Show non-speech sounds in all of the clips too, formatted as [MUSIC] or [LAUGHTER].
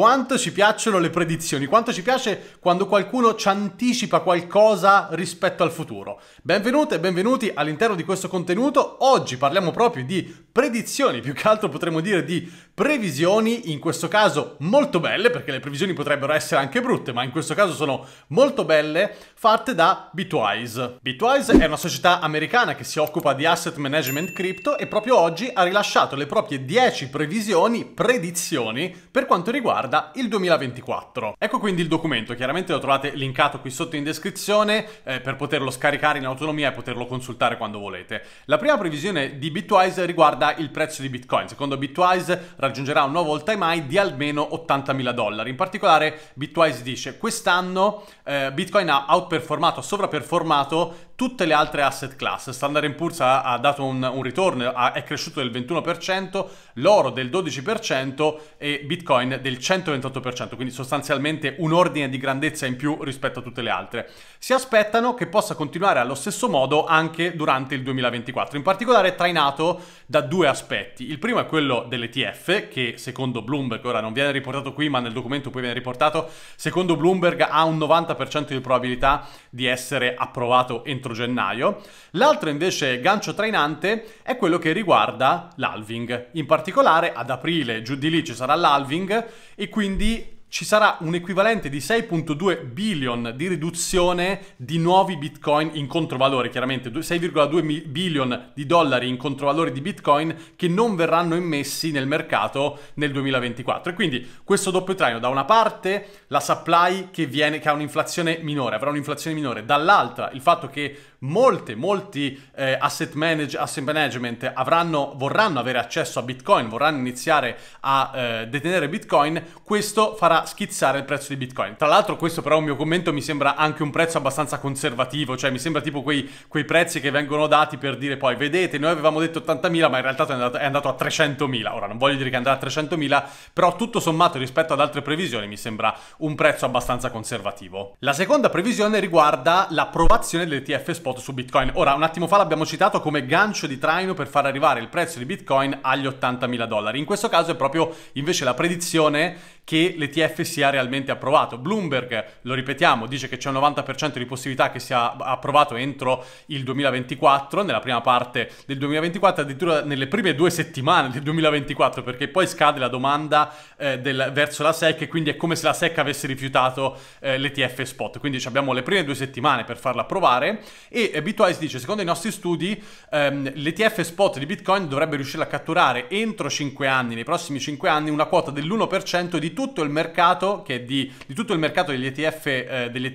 Quanto ci piacciono le predizioni, quanto ci piace quando qualcuno ci anticipa qualcosa rispetto al futuro. Benvenute e benvenuti all'interno di questo contenuto. Oggi parliamo proprio di predizioni, più che altro potremmo dire di previsioni, in questo caso molto belle, perché le previsioni potrebbero essere anche brutte, ma in questo caso sono molto belle, fatte da Bitwise. Bitwise è una società americana che si occupa di asset management crypto e proprio oggi ha rilasciato le proprie 10 previsioni, predizioni, per quanto riguarda riguarda il 2024. Ecco quindi il documento, chiaramente lo trovate linkato qui sotto in descrizione eh, per poterlo scaricare in autonomia e poterlo consultare quando volete. La prima previsione di Bitwise riguarda il prezzo di Bitcoin. Secondo Bitwise raggiungerà un nuovo all-time high di almeno 80.000 dollari. In particolare Bitwise dice quest'anno eh, Bitcoin ha outperformato, sovraperformato tutte le altre asset class. Standard Poor's ha, ha dato un, un ritorno, ha, è cresciuto del 21%, l'oro del 12% e Bitcoin del 128%, quindi sostanzialmente un ordine di grandezza in più rispetto a tutte le altre. Si aspettano che possa continuare allo stesso modo anche durante il 2024, in particolare trainato da due aspetti. Il primo è quello dell'ETF, che secondo Bloomberg, ora non viene riportato qui ma nel documento poi viene riportato, secondo Bloomberg ha un 90% di probabilità di essere approvato entro entro gennaio. L'altro invece gancio trainante è quello che riguarda l'alving. In particolare ad aprile, giù di lì ci sarà l'alving e quindi ci sarà un equivalente di 6.2 billion di riduzione di nuovi bitcoin in controvalore, chiaramente 6,2 billion di dollari in controvalore di bitcoin che non verranno immessi nel mercato nel 2024. E quindi questo doppio traino, da una parte la supply che, viene, che ha un'inflazione minore, avrà un'inflazione minore, dall'altra il fatto che molte, molti eh, asset, manage, asset, management avranno, vorranno avere accesso a Bitcoin, vorranno iniziare a eh, detenere Bitcoin, questo farà schizzare il prezzo di Bitcoin. Tra l'altro questo però è un mio commento, mi sembra anche un prezzo abbastanza conservativo, cioè mi sembra tipo quei, quei prezzi che vengono dati per dire poi vedete, noi avevamo detto 80.000 ma in realtà è andato, è andato a 300.000, ora non voglio dire che andrà a 300.000, però tutto sommato rispetto ad altre previsioni mi sembra un prezzo abbastanza conservativo. La seconda previsione riguarda l'approvazione dell'ETF spot spot su Bitcoin. Ora, un attimo fa l'abbiamo citato come gancio di traino per far arrivare il prezzo di Bitcoin agli 80.000 dollari. In questo caso è proprio invece la predizione che l'ETF sia realmente approvato. Bloomberg, lo ripetiamo, dice che c'è un 90% di possibilità che sia approvato entro il 2024, nella prima parte del 2024, addirittura nelle prime due settimane del 2024, perché poi scade la domanda eh, del, verso la SEC e quindi è come se la SEC avesse rifiutato eh, l'ETF spot. Quindi abbiamo le prime due settimane per farla approvare e eh, Bitwise dice, secondo i nostri studi, ehm, l'ETF spot di Bitcoin dovrebbe riuscire a catturare entro 5 anni, nei prossimi 5 anni, una quota dell'1% di tutto il mercato, di, di tutto il mercato degli, ETF, eh, degli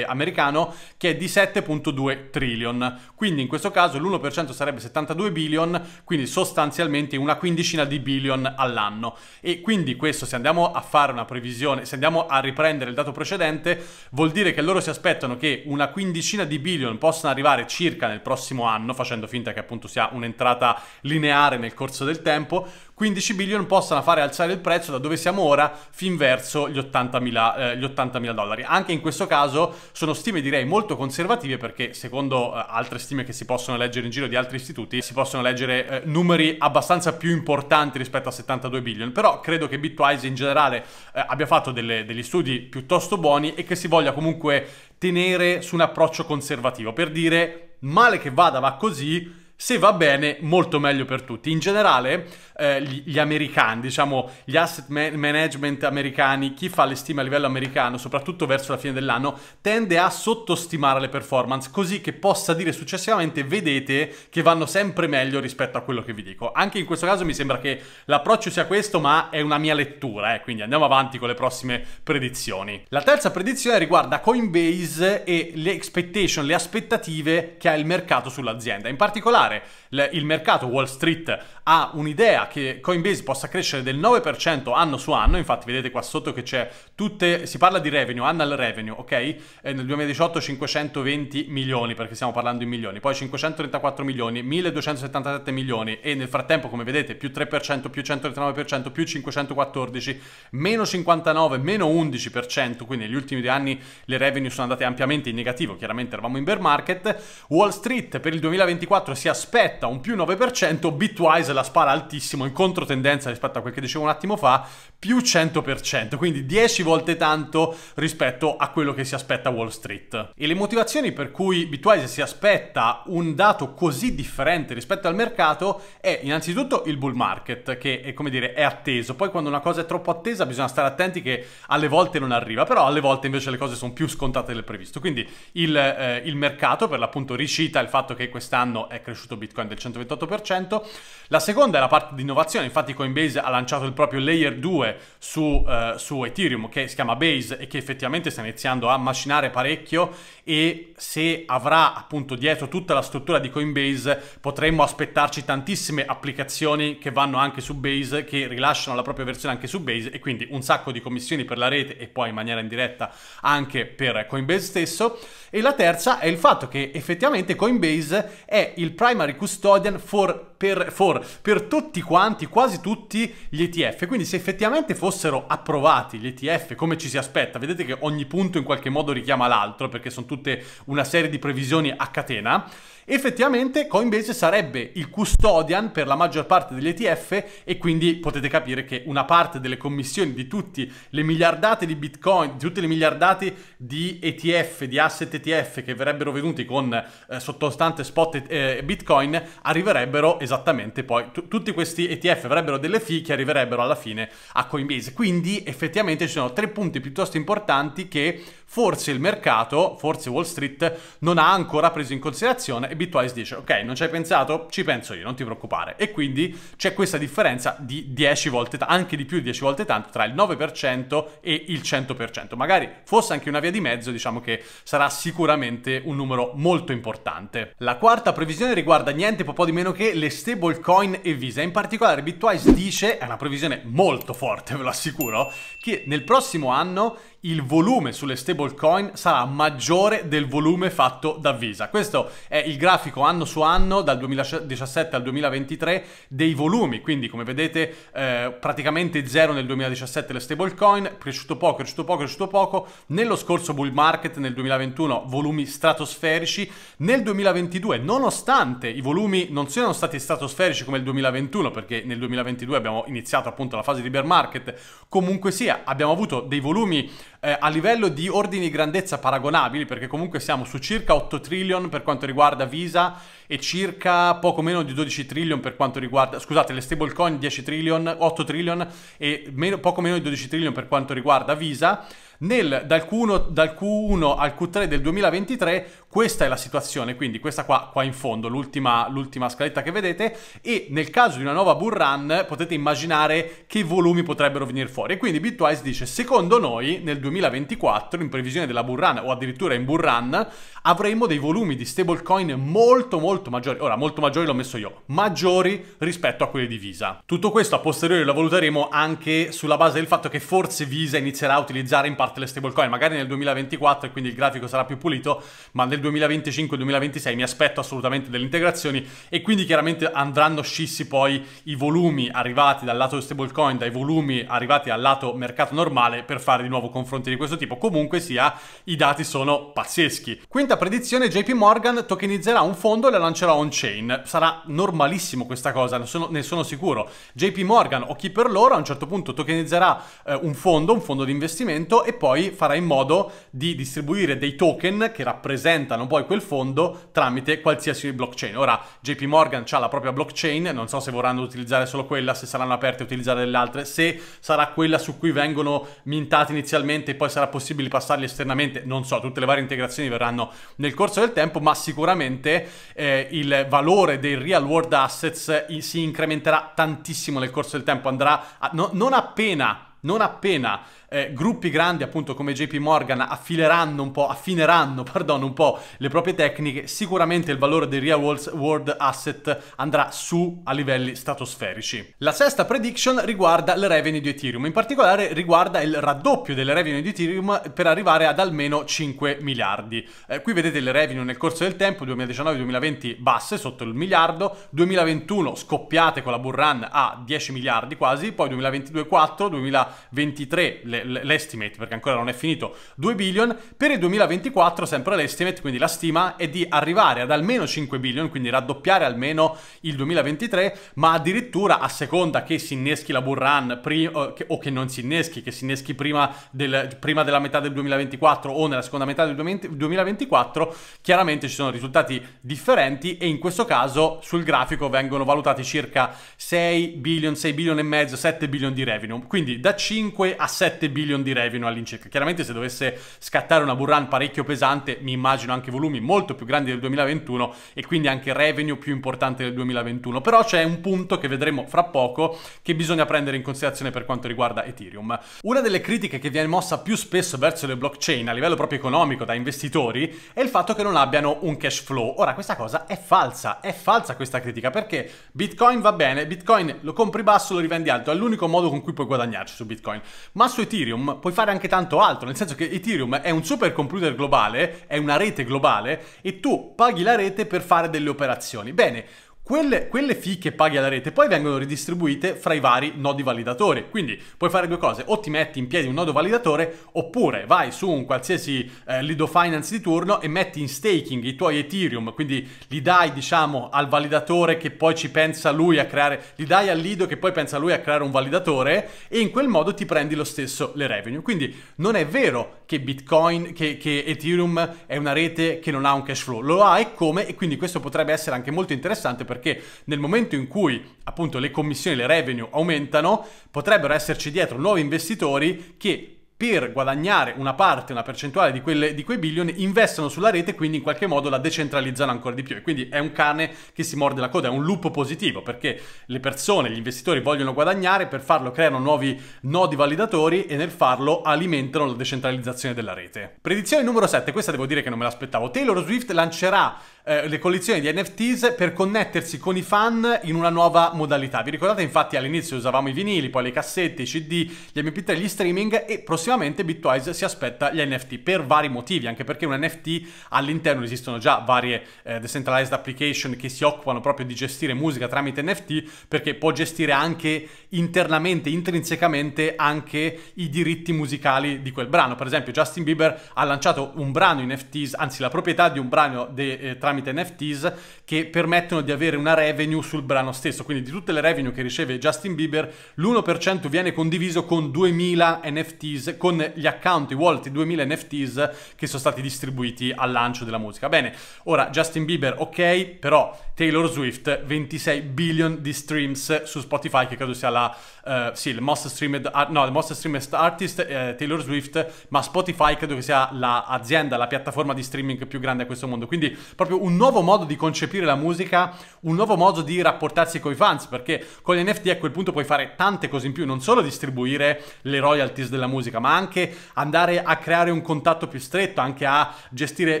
americano che è di 7.2 trillion. Quindi in questo caso l'1% sarebbe 72 billion, quindi sostanzialmente una quindicina di billion all'anno. E quindi questo se andiamo a fare una previsione, se andiamo a riprendere il dato precedente, vuol dire che loro si aspettano che una quindicina di billion possano arrivare circa nel prossimo anno, facendo finta che appunto sia un'entrata lineare nel corso del tempo 15 billion possano fare alzare il prezzo da dove siamo ora fin verso gli 80.000, eh, gli 80.000 dollari. Anche in questo caso sono stime direi molto conservative perché secondo eh, altre stime che si possono leggere in giro di altri istituti si possono leggere eh, numeri abbastanza più importanti rispetto a 72 billion, però credo che Bitwise in generale eh, abbia fatto delle, degli studi piuttosto buoni e che si voglia comunque tenere su un approccio conservativo per dire male che vada va così se va bene, molto meglio per tutti. In generale, eh, gli, americani, diciamo gli asset man- management americani, chi fa le stime a livello americano, soprattutto verso la fine dell'anno, tende a sottostimare le performance, così che possa dire successivamente vedete che vanno sempre meglio rispetto a quello che vi dico. Anche in questo caso mi sembra che l'approccio sia questo, ma è una mia lettura, eh, quindi andiamo avanti con le prossime predizioni. La terza predizione riguarda Coinbase e le expectation, le aspettative che ha il mercato sull'azienda. In particolare fare, l- il mercato Wall Street ha un'idea che Coinbase possa crescere del 9% anno su anno, infatti vedete qua sotto che c'è tutte, si parla di revenue, annual revenue, ok? Eh, nel 2018 520 milioni, perché stiamo parlando in milioni, poi 534 milioni, 1277 milioni e nel frattempo come vedete più 3%, più 139%, più 514, meno 59, meno 11%, quindi negli ultimi due anni le revenue sono andate ampiamente in negativo, chiaramente eravamo in bear market, Wall Street per il 2024 si aspettava aspetta un più 9%, Bitwise la spara altissimo in controtendenza rispetto a quel che dicevo un attimo fa, più 100%, quindi 10 volte tanto rispetto a quello che si aspetta Wall Street. E le motivazioni per cui Bitwise si aspetta un dato così differente rispetto al mercato è innanzitutto il bull market, che è come dire è atteso, poi quando una cosa è troppo attesa bisogna stare attenti che alle volte non arriva, però alle volte invece le cose sono più scontate del previsto, quindi il, eh, il mercato per l'appunto ricita il fatto che quest'anno è cresciuto cresciuto Bitcoin del 128%. La seconda è la parte di innovazione, infatti Coinbase ha lanciato il proprio layer 2 su, uh, su Ethereum che si chiama Base e che effettivamente sta iniziando a macinare parecchio e se avrà appunto dietro tutta la struttura di Coinbase potremmo aspettarci tantissime applicazioni che vanno anche su Base, che rilasciano la propria versione anche su Base e quindi un sacco di commissioni per la rete e poi in maniera indiretta anche per Coinbase stesso. E la terza è il fatto che effettivamente Coinbase è il prime primary custodian for, per, for, per tutti quanti, quasi tutti gli ETF. Quindi se effettivamente fossero approvati gli ETF come ci si aspetta, vedete che ogni punto in qualche modo richiama l'altro perché sono tutte una serie di previsioni a catena. Effettivamente Coinbase sarebbe il custodian per la maggior parte degli ETF e quindi potete capire che una parte delle commissioni di tutte le miliardate di Bitcoin, di tutte le miliardate di ETF, di asset ETF che verrebbero venuti con eh, sottostante spot eh, Bitcoin arriverebbero esattamente poi t- tutti questi ETF avrebbero delle fee che arriverebbero alla fine a Coinbase. Quindi effettivamente ci sono tre punti piuttosto importanti che forse il mercato, forse Wall Street, non ha ancora preso in considerazione e Bitwise dice ok, non ci hai pensato? Ci penso io, non ti preoccupare. E quindi c'è questa differenza di 10 volte, t- anche di più di 10 volte tanto, tra il 9% e il 100%. Magari fosse anche una via di mezzo, diciamo che sarà sicuramente un numero molto importante. La quarta previsione riguarda niente po' di meno che le stablecoin e Visa. In particolare Bitwise dice, è una previsione molto forte, ve lo assicuro, che nel prossimo anno il volume sulle stablecoin sarà maggiore del volume fatto da Visa. Questo è il grafico anno su anno dal 2017 al 2023 dei volumi, quindi come vedete eh, praticamente zero nel 2017 le stablecoin, cresciuto poco, cresciuto poco, cresciuto poco, nello scorso bull market nel 2021 volumi stratosferici, nel 2022 nonostante i volumi non siano stati stratosferici come il 2021 perché nel 2022 abbiamo iniziato appunto la fase di bear market, comunque sia abbiamo avuto dei volumi eh, a livello di ordini di grandezza paragonabili, perché comunque siamo su circa 8 trillion per quanto riguarda Visa e circa poco meno di 12 trillion per quanto riguarda, scusate, le stablecoin 10 trillion, 8 trillion e meno, poco meno di 12 trillion per quanto riguarda Visa. Nel, dal, Q1, dal Q1 al Q3 del 2023 questa è la situazione, quindi questa qua, qua in fondo, l'ultima, l'ultima scaletta che vedete, e nel caso di una nuova bull run potete immaginare che volumi potrebbero venire fuori. E quindi Bitwise dice, secondo noi nel 2024, in previsione della bull run o addirittura in bull run, avremo dei volumi di stablecoin molto molto maggiori, ora molto maggiori l'ho messo io, maggiori rispetto a quelli di Visa. Tutto questo a posteriori lo valuteremo anche sulla base del fatto che forse Visa inizierà a utilizzare in parte parte le stablecoin, magari nel 2024 e quindi il grafico sarà più pulito, ma nel 2025-2026 mi aspetto assolutamente delle integrazioni e quindi chiaramente andranno scissi poi i volumi arrivati dal lato stablecoin dai volumi arrivati al lato mercato normale per fare di nuovo confronti di questo tipo. Comunque sia, i dati sono pazzeschi. Quinta predizione, JP Morgan tokenizzerà un fondo e la lancerà on-chain. Sarà normalissimo questa cosa, ne sono, ne sono, sicuro. JP Morgan o chi per loro a un certo punto tokenizzerà eh, un fondo, un fondo di investimento e poi farà in modo di distribuire dei token che rappresentano poi quel fondo tramite qualsiasi blockchain. Ora JP Morgan ha la propria blockchain, non so se vorranno utilizzare solo quella, se saranno aperte a utilizzare delle altre, se sarà quella su cui vengono mintati inizialmente e poi sarà possibile passarli esternamente, non so, tutte le varie integrazioni verranno nel corso del tempo, ma sicuramente eh, il valore dei real world assets eh, si incrementerà tantissimo nel corso del tempo, andrà a, no, non appena non appena eh, gruppi grandi appunto come JP Morgan affileranno un po', affineranno [LAUGHS] pardon, un po' le proprie tecniche, sicuramente il valore dei real world asset andrà su a livelli stratosferici. La sesta prediction riguarda le revenue di Ethereum, in particolare riguarda il raddoppio delle revenue di Ethereum per arrivare ad almeno 5 miliardi. Eh, qui vedete le revenue nel corso del tempo, 2019-2020 basse sotto il miliardo, 2021 scoppiate con la bull run a 10 miliardi quasi, poi 2022 4, 2023 le l'estimate, perché ancora non è finito, 2 billion, per il 2024 sempre l'estimate, quindi la stima è di arrivare ad almeno 5 billion, quindi raddoppiare almeno il 2023, ma addirittura a seconda che si inneschi la bull run pri- o che non si inneschi, che si inneschi prima, del, prima della metà del 2024 o nella seconda metà del 2024, chiaramente ci sono risultati differenti e in questo caso sul grafico vengono valutati circa 6 billion, 6 billion e mezzo, 7 billion di revenue, quindi da 5 a 7 7 billion di revenue all'incirca. Chiaramente se dovesse scattare una bull parecchio pesante, mi immagino anche volumi molto più grandi del 2021 e quindi anche revenue più importante del 2021. Però c'è un punto che vedremo fra poco che bisogna prendere in considerazione per quanto riguarda Ethereum. Una delle critiche che viene mossa più spesso verso le blockchain a livello proprio economico da investitori è il fatto che non abbiano un cash flow. Ora questa cosa è falsa, è falsa questa critica perché Bitcoin va bene, Bitcoin lo compri basso, lo rivendi alto, è l'unico modo con cui puoi guadagnarci su Bitcoin. Ma su Ethereum Ethereum puoi fare anche tanto altro, nel senso che Ethereum è un super computer globale, è una rete globale e tu paghi la rete per fare delle operazioni. Bene, quelle, quelle fee che paghi alla rete poi vengono ridistribuite fra i vari nodi validatori. Quindi puoi fare due cose, o ti metti in piedi un nodo validatore oppure vai su un qualsiasi eh, Lido Finance di turno e metti in staking i tuoi Ethereum, quindi li dai diciamo al validatore che poi ci pensa lui a creare, li dai al Lido che poi pensa lui a creare un validatore e in quel modo ti prendi lo stesso le revenue. Quindi non è vero che Bitcoin, che, che Ethereum è una rete che non ha un cash flow, lo ha e come e quindi questo potrebbe essere anche molto interessante per perché nel momento in cui appunto le commissioni, le revenue aumentano, potrebbero esserci dietro nuovi investitori che per guadagnare una parte, una percentuale di, quelle, di quei billion, investono sulla rete e quindi in qualche modo la decentralizzano ancora di più. E quindi è un cane che si morde la coda, è un loop positivo perché le persone, gli investitori vogliono guadagnare, per farlo creano nuovi nodi validatori e nel farlo alimentano la decentralizzazione della rete. Predizione numero 7, questa devo dire che non me l'aspettavo. Taylor Swift lancerà eh, le collezioni di NFTs per connettersi con i fan in una nuova modalità. Vi ricordate infatti all'inizio usavamo i vinili, poi le cassette, i CD, gli MP3, gli streaming e prossimamente prossimamente Bitwise si aspetta gli NFT per vari motivi, anche perché un NFT all'interno esistono già varie eh, decentralized application che si occupano proprio di gestire musica tramite NFT, perché può gestire anche internamente, intrinsecamente anche i diritti musicali di quel brano. Per esempio Justin Bieber ha lanciato un brano in NFTs, anzi la proprietà di un brano de, eh, tramite NFTs che permettono di avere una revenue sul brano stesso, quindi di tutte le revenue che riceve Justin Bieber, l'1% viene condiviso con 2000 NFTs con gli account, i wallet, i 2000 NFTs che sono stati distribuiti al lancio della musica. Bene, ora Justin Bieber, ok, però Taylor Swift, 26 billion di streams su Spotify, che credo sia la, uh, sì, il most streamed, art, no, il most streamed artist, eh, Taylor Swift, ma Spotify credo che sia l'azienda, la, la piattaforma di streaming più grande a questo mondo. Quindi proprio un nuovo modo di concepire la musica, un nuovo modo di rapportarsi con i fans, perché con gli NFT a quel punto puoi fare tante cose in più, non solo distribuire le royalties della musica, ma ma anche andare a creare un contatto più stretto, anche a gestire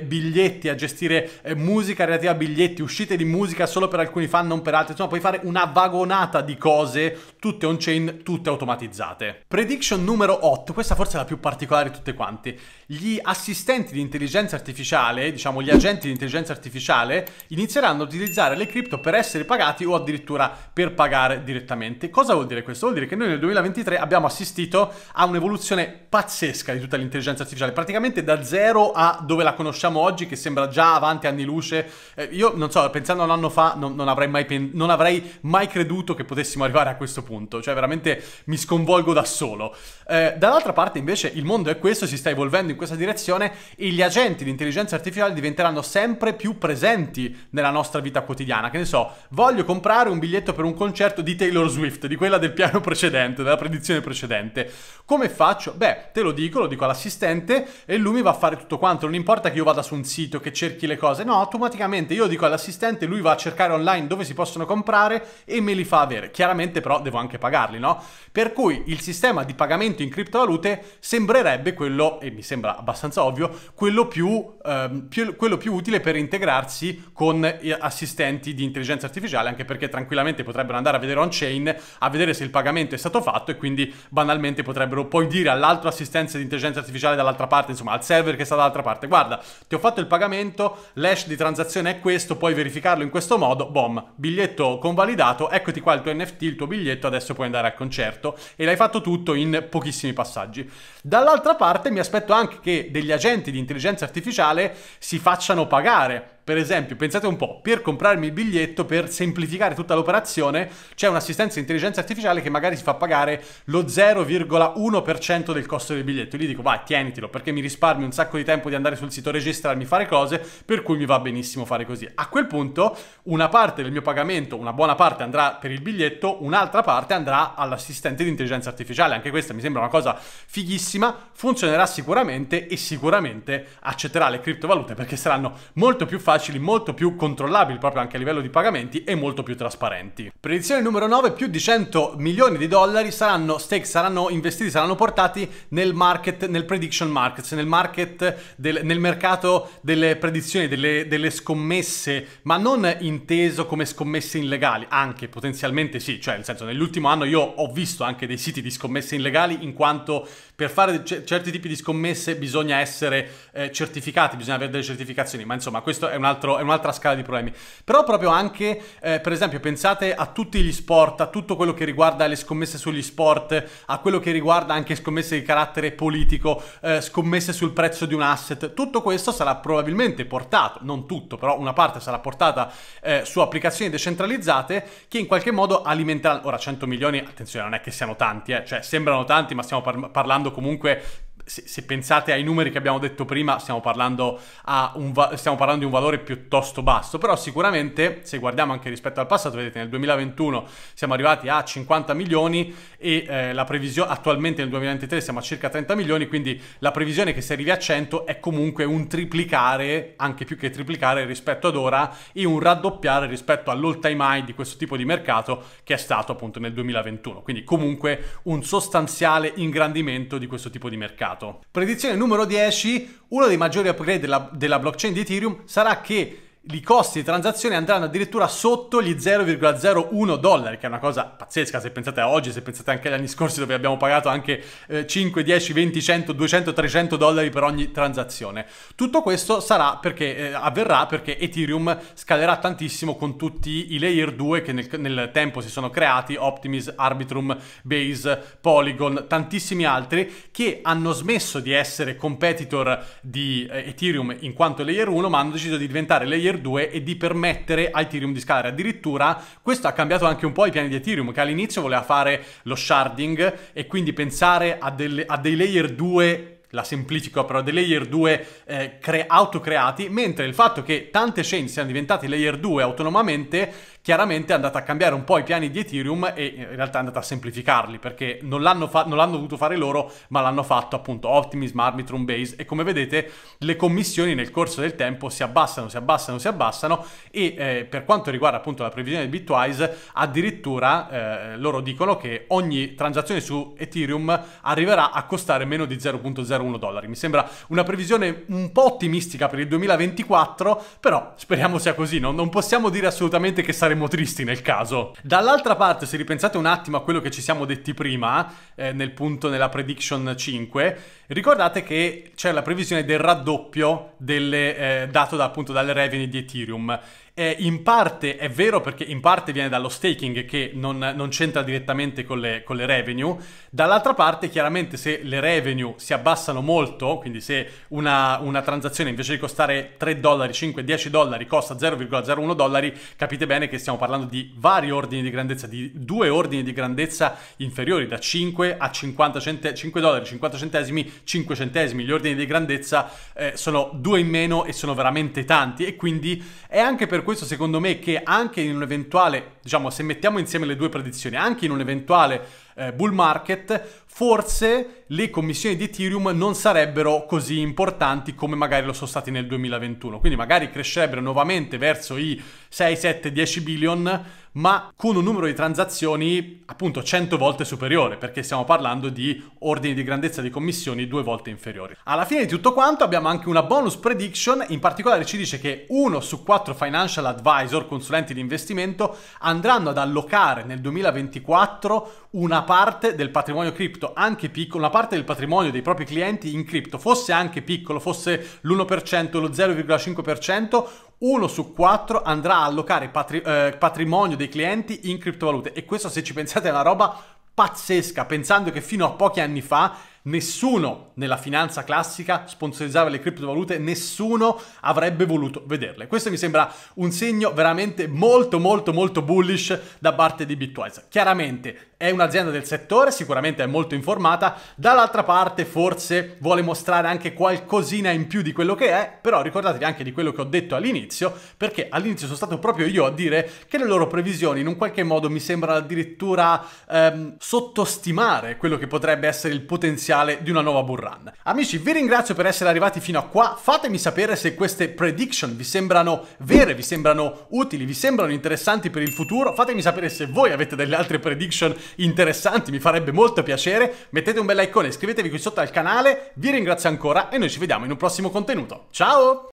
biglietti, a gestire eh, musica relativa a biglietti, uscite di musica solo per alcuni fan, non per altri, insomma puoi fare una vagonata di cose, tutte on-chain, tutte automatizzate. Prediction numero 8, questa forse è la più particolare di tutte quante. Gli assistenti di intelligenza artificiale, diciamo gli agenti di intelligenza artificiale, inizieranno ad utilizzare le cripto per essere pagati o addirittura per pagare direttamente. Cosa vuol dire questo? Vuol dire che noi nel 2023 abbiamo assistito a un'evoluzione pazzesca di tutta l'intelligenza artificiale, praticamente da zero a dove la conosciamo oggi, che sembra già avanti anni luce. Eh, io non so, pensando a un anno fa, non, non, avrei mai non avrei mai creduto che potessimo arrivare a questo punto, cioè veramente mi sconvolgo da solo. Eh, dall'altra parte, invece, il mondo è questo, si sta evolvendo in questa direzione e gli agenti di intelligenza artificiale diventeranno sempre più presenti nella nostra vita quotidiana. Che ne so, voglio comprare un biglietto per un concerto di Taylor Swift, di quella del piano precedente, della predizione precedente. Come faccio? Beh, beh, te lo dico, lo dico all'assistente e lui mi va a fare tutto quanto. Non importa che io vada su un sito, che cerchi le cose, no, automaticamente io dico all'assistente, lui va a cercare online dove si possono comprare e me li fa avere. Chiaramente però devo anche pagarli, no? Per cui il sistema di pagamento in criptovalute sembrerebbe quello, e mi sembra abbastanza ovvio, quello più, ehm, più, quello più utile per integrarsi con assistenti di intelligenza artificiale, anche perché tranquillamente potrebbero andare a vedere on-chain, a vedere se il pagamento è stato fatto e quindi banalmente potrebbero poi dire all'altro all'altro assistente di intelligenza artificiale dall'altra parte, insomma al server che sta dall'altra parte. Guarda, ti ho fatto il pagamento, l'hash di transazione è questo, puoi verificarlo in questo modo, boom, biglietto convalidato, eccoti qua il tuo NFT, il tuo biglietto, adesso puoi andare al concerto e l'hai fatto tutto in pochissimi passaggi. Dall'altra parte mi aspetto anche che degli agenti di intelligenza artificiale si facciano pagare per esempio, pensate un po', per comprarmi il biglietto, per semplificare tutta l'operazione, c'è un'assistenza di intelligenza artificiale che magari si fa pagare lo 0,1% del costo del biglietto. Gli dico, vai, tienitelo, perché mi risparmi un sacco di tempo di andare sul sito, registrarmi, fare cose, per cui mi va benissimo fare così. A quel punto, una parte del mio pagamento, una buona parte andrà per il biglietto, un'altra parte andrà all'assistente di intelligenza artificiale. Anche questa mi sembra una cosa fighissima, funzionerà sicuramente e sicuramente accetterà le criptovalute perché saranno molto più facili facili, molto più controllabili proprio anche a livello di pagamenti e molto più trasparenti. Predizione numero 9, più di 100 milioni di dollari saranno stake, saranno investiti, saranno portati nel market, nel prediction markets, nel market, del, nel mercato delle predizioni, delle, delle scommesse, ma non inteso come scommesse illegali, anche potenzialmente sì, cioè nel senso nell'ultimo anno io ho visto anche dei siti di scommesse illegali in quanto per fare c- certi tipi di scommesse bisogna essere eh, certificati, bisogna avere delle certificazioni, ma insomma questo è, un altro, è un'altra scala di problemi. Però proprio anche, eh, per esempio, pensate a tutti gli sport, a tutto quello che riguarda le scommesse sugli sport, a quello che riguarda anche scommesse di carattere politico, eh, scommesse sul prezzo di un asset, tutto questo sarà probabilmente portato, non tutto, però una parte sarà portata eh, su applicazioni decentralizzate che in qualche modo alimenteranno, ora 100 milioni, attenzione, non è che siano tanti, eh, cioè sembrano tanti, ma stiamo par- parlando comunque se, se, pensate ai numeri che abbiamo detto prima, stiamo parlando, va- stiamo parlando, di un valore piuttosto basso, però sicuramente se guardiamo anche rispetto al passato, vedete nel 2021 siamo arrivati a 50 milioni e eh, la previsione attualmente nel 2023 siamo a circa 30 milioni, quindi la previsione che si arrivi a 100 è comunque un triplicare, anche più che triplicare rispetto ad ora e un raddoppiare rispetto all'all time high di questo tipo di mercato che è stato appunto nel 2021, quindi comunque un sostanziale ingrandimento di questo tipo di mercato mercato. Predizione numero 10, uno dei maggiori upgrade della, della blockchain di Ethereum sarà che i costi di transazione andranno addirittura sotto gli 0,01 dollari, che è una cosa pazzesca se pensate a oggi, se pensate anche agli anni scorsi dove abbiamo pagato anche eh, 5, 10, 20, 100, 200, 300 dollari per ogni transazione. Tutto questo sarà perché eh, avverrà perché Ethereum scalerà tantissimo con tutti i layer 2 che nel, nel tempo si sono creati, Optimism, Arbitrum, Base, Polygon, tantissimi altri che hanno smesso di essere competitor di eh, Ethereum in quanto layer 1, ma hanno deciso di diventare layer Layer 2 e di permettere a Ethereum di scalare. Addirittura questo ha cambiato anche un po' i piani di Ethereum, che all'inizio voleva fare lo sharding e quindi pensare a, delle, a dei Layer 2 la semplifico però, dei layer 2 eh, autocreati, mentre il fatto che tante chain siano diventate layer 2 autonomamente chiaramente è andata a cambiare un po' i piani di Ethereum e eh, in realtà è andata a semplificarli perché non l'hanno, fa- non l'hanno dovuto fare loro ma l'hanno fatto appunto Optimism, Arbitrum, Base e come vedete le commissioni nel corso del tempo si abbassano, si abbassano, si abbassano e eh, per quanto riguarda appunto la previsione di Bitwise addirittura eh, loro dicono che ogni transazione su Ethereum arriverà a costare meno di 0.01 dollari. Mi sembra una previsione un po' ottimistica per il 2024 però speriamo sia così, no? non possiamo dire assolutamente che saremo saremmo tristi nel caso. Dall'altra parte, se ripensate un attimo a quello che ci siamo detti prima, eh, nel punto nella prediction 5, ricordate che c'è la previsione del raddoppio delle, eh, dato da, appunto dalle revenue di Ethereum. Eh, in parte è vero perché in parte viene dallo staking che non, non c'entra direttamente con le, con le, revenue, dall'altra parte chiaramente se le revenue si abbassano molto, quindi se una, una transazione invece di costare 3 dollari, 5, 10 dollari costa 0,01 dollari, capite bene che stiamo parlando di vari ordini di grandezza, di due ordini di grandezza inferiori da 5 a 50 cent- 5 dollari, 50 centesimi, 5 centesimi, gli ordini di grandezza eh, sono due in meno e sono veramente tanti e quindi è anche per questo secondo me che anche in un eventuale, diciamo, se mettiamo insieme le due predizioni, anche in un eventuale eh, bull market, forse le commissioni di Ethereum non sarebbero così importanti come magari lo sono stati nel 2021. Quindi magari crescerebbero nuovamente verso i 6, 7, 10 billion, ma con un numero di transazioni appunto 100 volte superiore, perché stiamo parlando di ordini di grandezza di commissioni due volte inferiori. Alla fine di tutto quanto abbiamo anche una bonus prediction, in particolare ci dice che uno su quattro financial advisor, consulenti di investimento, andranno ad allocare nel 2024 una parte del patrimonio cripto, anche piccolo, una parte del patrimonio dei propri clienti in cripto, fosse anche piccolo, fosse l'1%, lo 0,5%, uno su quattro andrà a allocare patri- eh, patrimonio dei clienti in criptovalute. E questo, se ci pensate, è una roba pazzesca, pensando che fino a pochi anni fa Nessuno nella finanza classica sponsorizzava le criptovalute, nessuno avrebbe voluto vederle. Questo mi sembra un segno veramente molto molto molto bullish da parte di Bitwise. Chiaramente è un'azienda del settore, sicuramente è molto informata, dall'altra parte forse vuole mostrare anche qualcosina in più di quello che è, però ricordatevi anche di quello che ho detto all'inizio, perché all'inizio sono stato proprio io a dire che le loro previsioni in un qualche modo mi sembrano addirittura ehm, sottostimare quello che potrebbe essere il potenziale iniziale di una nuova bull run. Amici, vi ringrazio per essere arrivati fino a qua. Fatemi sapere se queste prediction vi sembrano vere, vi sembrano utili, vi sembrano interessanti per il futuro. Fatemi sapere se voi avete delle altre prediction interessanti, mi farebbe molto piacere. Mettete un bel like, iscrivetevi qui sotto al canale. Vi ringrazio ancora e noi ci vediamo in un prossimo contenuto. Ciao!